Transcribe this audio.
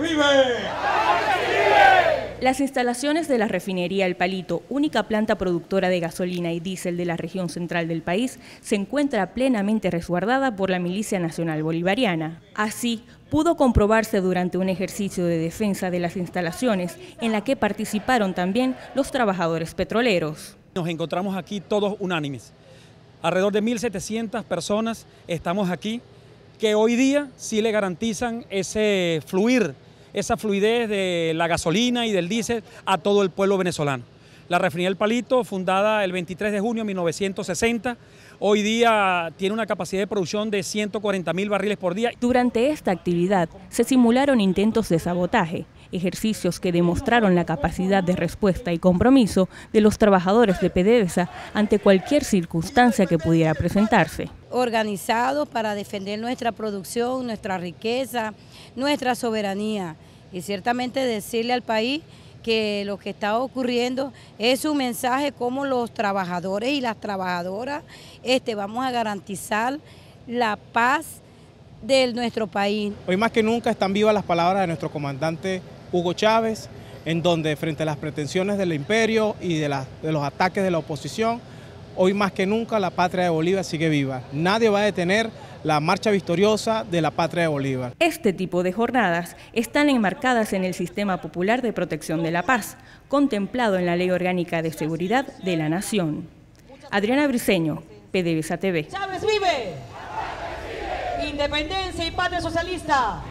vive! Las instalaciones de la refinería El Palito, única planta productora de gasolina y diésel de la región central del país, se encuentra plenamente resguardada por la Milicia Nacional Bolivariana. Así, pudo comprobarse durante un ejercicio de defensa de las instalaciones en la que participaron también los trabajadores petroleros. Nos encontramos aquí todos unánimes. Alrededor de 1.700 personas estamos aquí que hoy día sí le garantizan ese fluir, esa fluidez de la gasolina y del diésel a todo el pueblo venezolano. La refinería El Palito, fundada el 23 de junio de 1960, hoy día tiene una capacidad de producción de 140.000 mil barriles por día. Durante esta actividad se simularon intentos de sabotaje, ejercicios que demostraron la capacidad de respuesta y compromiso de los trabajadores de PDVSA ante cualquier circunstancia que pudiera presentarse organizados para defender nuestra producción, nuestra riqueza, nuestra soberanía y ciertamente decirle al país que lo que está ocurriendo es un mensaje como los trabajadores y las trabajadoras este, vamos a garantizar la paz de nuestro país. Hoy más que nunca están vivas las palabras de nuestro comandante Hugo Chávez, en donde frente a las pretensiones del imperio y de, de los ataques de la oposición, Hoy más que nunca la patria de Bolívar sigue viva. Nadie va a detener la marcha victoriosa de la patria de Bolívar. Este tipo de jornadas están enmarcadas en el Sistema Popular de Protección de la Paz, contemplado en la Ley Orgánica de Seguridad de la Nación. Adriana Briceño, PDVSA TV. Chávez vive. Independencia y patria socialista.